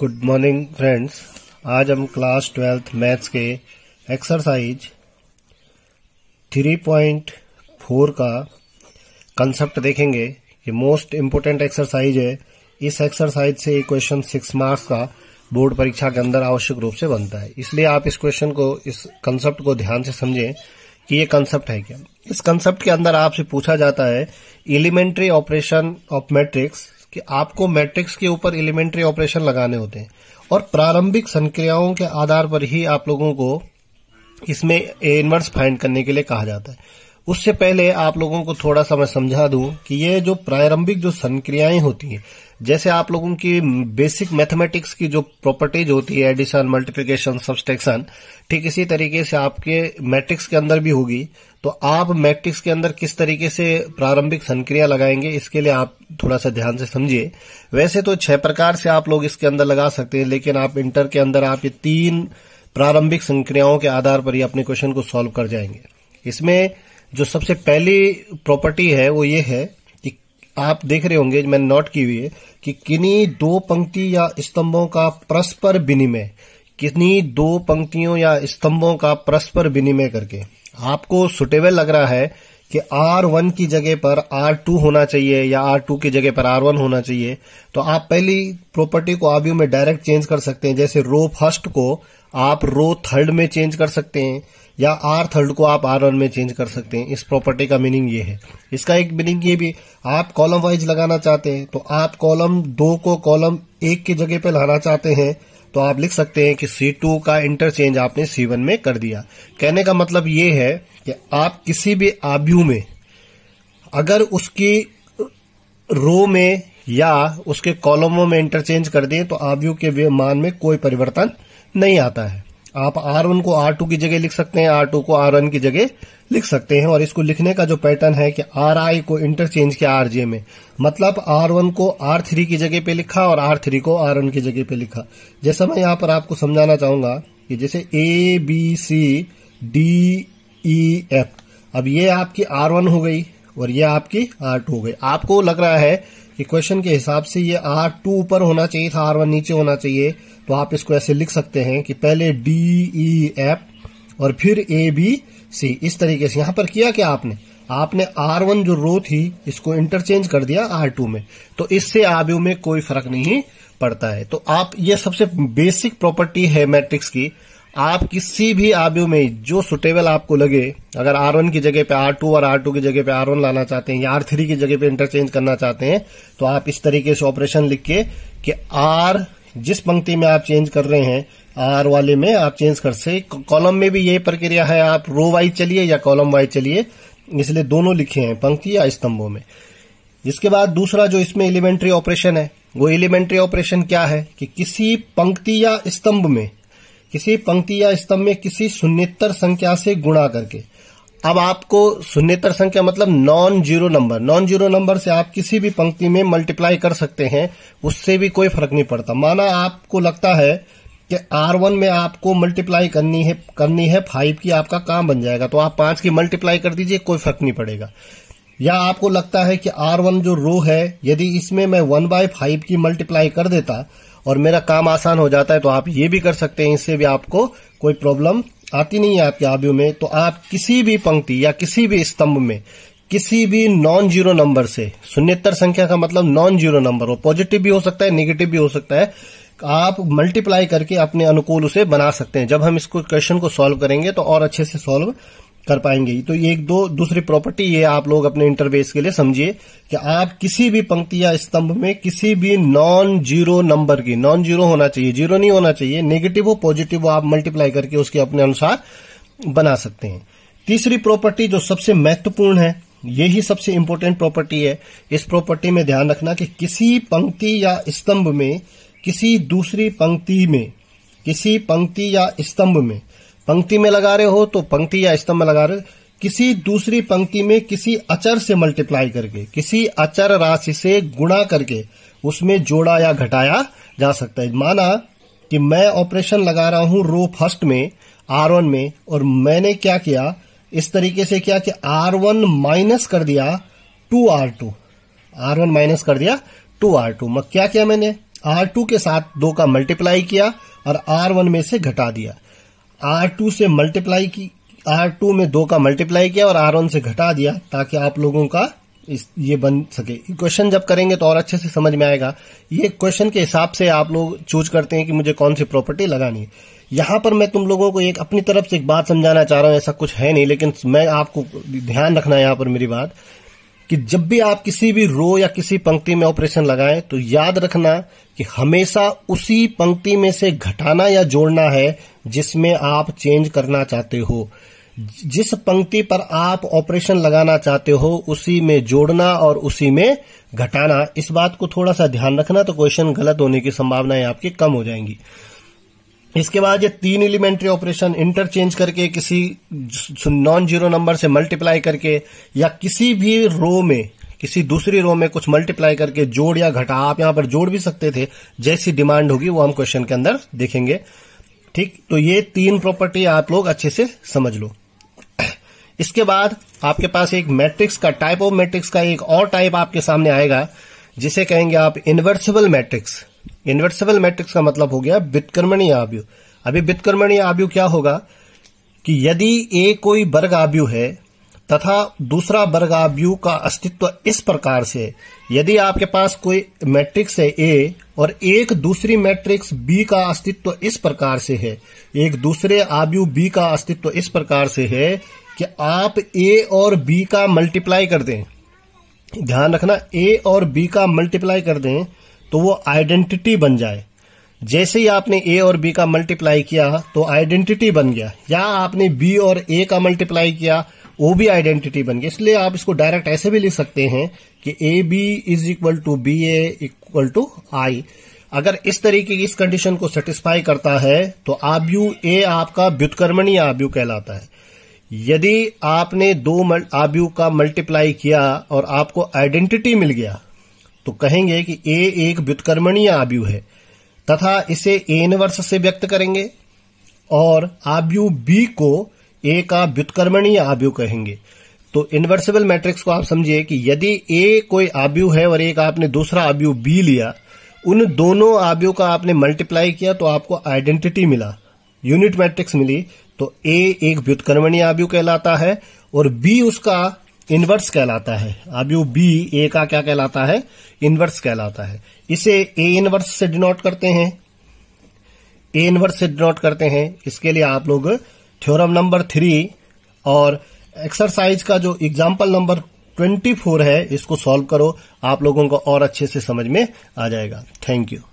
good morning friends आज हम class twelfth maths के एक्सरसाइज 3.4 का कंसेप्ट देखेंगे ये मोस्ट इम्पोर्टेंट एक्सरसाइज है इस एक्सरसाइज से क्वेश्चन सिक्स मार्क्स का बोर्ड परीक्षा के अंदर आवश्यक रूप से बनता है इसलिए आप इस क्वेश्चन को इस कंसेप्ट को ध्यान से समझें कि ये कंसेप्ट है क्या इस कंसेप्ट के अंदर आपसे पूछा जाता है एलिमेंट्री ऑपरेशन ऑफ मैट्रिक्स कि आपको मैट्रिक्स के ऊपर एलिमेंट्री ऑपरेशन लगाने होते हैं और प्रारंभिक संक्रियाओं के आधार पर ही आप लोगों को इसमें ए इनवर्स फाइंड करने के लिए कहा जाता है उससे पहले आप लोगों को थोड़ा सा मैं समझा दूं कि ये जो प्रारंभिक जो संक्रियाएं होती हैं जैसे आप लोगों की बेसिक मैथमेटिक्स की जो प्रॉपर्टीज होती है एडिशन मल्टीप्लिकेशन सब्सट्रैक्शन ठीक इसी तरीके से आपके मैट्रिक्स के अंदर भी होगी तो आप मैट्रिक्स के अंदर किस तरीके से प्रारंभिक संक्रिया लगाएंगे इसके लिए आप थोड़ा सा ध्यान से समझिए वैसे तो छह प्रकार से आप लोग इसके अंदर लगा सकते हैं लेकिन आप इंटर के अंदर आप ये तीन प्रारंभिक संक्रियाओं के आधार पर ही अपने क्वेश्चन को सॉल्व कर जाएंगे इसमें जो सबसे पहली प्रॉपर्टी है वो ये है आप देख रहे होंगे मैंने नोट की हुई है कि किन्हीं दो पंक्ति या स्तंभों का परस्पर विनिमय किन्हीं दो पंक्तियों या स्तंभों का परस्पर विनिमय करके आपको सुटेबल लग रहा है कि R1 की जगह पर R2 होना चाहिए या R2 की जगह पर R1 होना चाहिए तो आप पहली प्रॉपर्टी को आव्यू में डायरेक्ट चेंज कर सकते हैं जैसे रो फर्स्ट को आप रो थर्ड में चेंज कर सकते हैं या आर थर्ड को आप आर वन में चेंज कर सकते हैं इस प्रॉपर्टी का मीनिंग ये है इसका एक मीनिंग ये भी आप कॉलम वाइज लगाना चाहते हैं तो आप कॉलम दो को कॉलम एक की जगह पे लाना चाहते हैं तो आप लिख सकते हैं कि सी टू का इंटरचेंज आपने सी वन में कर दिया कहने का मतलब ये है कि आप किसी भी आब्यू में अगर उसकी रो में या उसके कॉलमों में इंटरचेंज कर दें तो आब्यू के मान में कोई परिवर्तन नहीं आता है आप आर वन को आर टू की जगह लिख सकते हैं आर टू को आर वन की जगह लिख सकते हैं और इसको लिखने का जो पैटर्न है कि आर आई को इंटरचेंज किया आर जे में मतलब आर वन को आर थ्री की जगह पे लिखा और आर थ्री को आर वन की जगह पे लिखा जैसा मैं यहां पर आपको समझाना चाहूंगा कि जैसे A B C D E F अब ये आपकी आर वन हो गई और ये आपकी आर टू हो गई आपको लग रहा है कि क्वेश्चन के हिसाब से ये आर टू ऊपर होना चाहिए था आर वन नीचे होना चाहिए तो आप इसको ऐसे लिख सकते हैं कि पहले डी ई एफ और फिर ए बी सी इस तरीके से यहां पर किया क्या आपने आपने आर वन जो रो थी इसको इंटरचेंज कर दिया आर टू में तो इससे आव्यू में कोई फर्क नहीं पड़ता है तो आप ये सबसे बेसिक प्रॉपर्टी है मैट्रिक्स की आप किसी भी आव्यू में जो सुटेबल आपको लगे अगर आर वन की जगह पे आर टू और आर टू की जगह पे आर वन लाना चाहते हैं या आर थ्री की जगह पे इंटरचेंज करना चाहते हैं तो आप इस तरीके से ऑपरेशन लिख के आर जिस पंक्ति में आप चेंज कर रहे हैं आर वाले में आप चेंज कर से कॉलम में भी यही प्रक्रिया है आप रो वाइज चलिए या कॉलम वाइज चलिए इसलिए दोनों लिखे हैं पंक्ति या स्तंभों में इसके बाद दूसरा जो इसमें एलिमेंट्री ऑपरेशन है वो एलिमेंट्री ऑपरेशन क्या है कि किसी पंक्ति या स्तंभ में किसी पंक्ति या स्तंभ में किसी शून्यतर संख्या से गुणा करके अब आपको शून्यतर संख्या मतलब non zero number non zero number से आप किसी भी पंक्ति में मल्टीप्लाई कर सकते हैं उससे भी कोई फर्क नहीं पड़ता माना आपको लगता है कि R1 में आपको मल्टीप्लाई करनी है करनी है फाइव की आपका काम बन जाएगा तो आप पांच की मल्टीप्लाई कर दीजिए कोई फर्क नहीं पड़ेगा या आपको लगता है कि वन जो रो है यदि इसमें मैं वन बाय फाइव की मल्टीप्लाई कर देता और मेरा काम आसान हो जाता है तो आप ये भी कर सकते हैं इससे भी आपको कोई प्रॉब्लम आती नहीं है आपके आबियों में तो आप किसी भी पंक्ति या किसी भी स्तंभ में किसी भी नॉन जीरो नंबर से शून्यत्तर संख्या का मतलब नॉन जीरो नंबर हो पॉजिटिव भी हो सकता है निगेटिव भी हो सकता है आप मल्टीप्लाई करके अपने अनुकूल उसे बना सकते हैं जब हम इसको क्वेश्चन को सॉल्व करेंगे तो और अच्छे से सॉल्व कर पाएंगे तो ये एक दो दूसरी प्रॉपर्टी ये आप लोग अपने इंटरवेस के लिए समझिए कि आप किसी भी पंक्ति या स्तंभ में किसी भी नॉन जीरो नंबर की नॉन जीरो होना चाहिए जीरो नहीं होना चाहिए नेगेटिव हो पॉजिटिव हो आप मल्टीप्लाई करके उसके अपने अनुसार बना सकते हैं तीसरी प्रॉपर्टी जो सबसे महत्वपूर्ण है यही सबसे इंपॉर्टेंट प्रॉपर्टी है इस प्रॉपर्टी में ध्यान रखना कि किसी पंक्ति या स्तंभ में किसी दूसरी पंक्ति में किसी पंक्ति या स्तंभ में पंक्ति में लगा रहे हो तो पंक्ति या स्तंभ में लगा रहे हो किसी दूसरी पंक्ति में किसी अचर से मल्टीप्लाई करके किसी अचर राशि से गुणा करके उसमें जोड़ा या घटाया जा सकता है माना कि मैं ऑपरेशन लगा रहा हूं रो फर्स्ट में आर वन में और मैंने क्या किया इस तरीके से किया कि आर वन माइनस कर दिया two R two R one minus कर दिया टू आर टू मैं क्या किया मैंने आर टू के साथ दो का मल्टीप्लाई किया और आर वन में से घटा दिया आर टू से मल्टीप्लाई की आर टू में दो का मल्टीप्लाई किया और आर वन से घटा दिया ताकि आप लोगों का इस ये बन सके क्वेश्चन जब करेंगे तो और अच्छे से समझ में आएगा ये क्वेश्चन के हिसाब से आप लोग चूज करते हैं कि मुझे कौन सी प्रॉपर्टी लगानी है यहां पर मैं तुम लोगों को एक अपनी तरफ से एक बात समझाना चाह रहा हूं ऐसा कुछ है नहीं लेकिन मैं आपको ध्यान रखना है यहां पर मेरी बात कि जब भी आप किसी भी रो या किसी पंक्ति में ऑपरेशन लगाएं तो याद रखना कि हमेशा उसी पंक्ति में से घटाना या जोड़ना है जिसमें आप चेंज करना चाहते हो जिस पंक्ति पर आप ऑपरेशन लगाना चाहते हो उसी में जोड़ना और उसी में घटाना इस बात को थोड़ा सा ध्यान रखना तो क्वेश्चन गलत होने की संभावनाएं आपकी कम हो जाएंगी इसके बाद ये तीन एलिमेंट्री ऑपरेशन इंटरचेंज करके किसी नॉन जीरो नंबर से मल्टीप्लाई करके या किसी भी रो में किसी दूसरी रो में कुछ मल्टीप्लाई करके जोड़ या घटा आप यहां पर जोड़ भी सकते थे जैसी डिमांड होगी वो हम क्वेश्चन के अंदर देखेंगे ठीक तो ये तीन प्रॉपर्टी आप लोग अच्छे से समझ लो इसके बाद आपके पास एक मैट्रिक्स का टाइप ऑफ मैट्रिक्स का एक और टाइप आपके सामने आएगा जिसे कहेंगे आप इन्वर्सिबल मैट्रिक्स इन्वर्सिबल मैट्रिक्स का मतलब हो गया वित्कर्मणीय आव्यूह अभी वित्कर्मणीय आव्यूह क्या होगा कि यदि ए कोई वर्ग आव्यूह है तथा दूसरा वर्ग आव्यूह का अस्तित्व इस प्रकार से यदि आपके पास कोई मैट्रिक्स है ए और एक दूसरी मैट्रिक्स बी का अस्तित्व इस प्रकार से है एक दूसरे आव्यू बी का अस्तित्व इस प्रकार से है कि आप ए और बी का मल्टीप्लाई कर दें ध्यान रखना ए और बी का मल्टीप्लाई कर दें तो वो आइडेंटिटी बन जाए जैसे ही आपने ए और बी का मल्टीप्लाई किया तो आइडेंटिटी बन गया या आपने बी और ए का मल्टीप्लाई किया वो भी आइडेंटिटी बन गया इसलिए आप इसको डायरेक्ट ऐसे भी लिख सकते हैं कि A B is equal to B A equal to I अगर इस तरीके की इस कंडीशन को सेटिस्फाई करता है तो आब्यू ए आपका व्युत्कर्मणीय आब्यू कहलाता है यदि आपने दो आब्यू का मल्टीप्लाई किया और आपको आइडेंटिटी मिल गया तो कहेंगे कि ए एक व्युत्कर्मणीय आव्यू है तथा इसे एन वर्ष से व्यक्त करेंगे और आव्यू बी को ए का व्युत्कर्मणीय आव्यू कहेंगे तो इन्वर्सिबल मैट्रिक्स को आप समझिए कि यदि ए कोई आव्यू है और एक आपने दूसरा आव्यू बी लिया उन दोनों आव्यू का आपने मल्टीप्लाई किया तो आपको आइडेंटिटी मिला यूनिट मैट्रिक्स मिली तो ए एक व्युत्कर्मणीय आव्यू कहलाता है और बी उसका इनवर्स कहलाता है अब यू बी ए का क्या कहलाता है इनवर्स कहलाता है इसे ए इनवर्स से डिनोट करते हैं ए इन्वर्स से डिनोट करते हैं इसके लिए आप लोग थ्योरम नंबर थ्री और एक्सरसाइज का जो एग्जाम्पल नंबर ट्वेंटी फोर है इसको सॉल्व करो आप लोगों को और अच्छे से समझ में आ जाएगा थैंक यू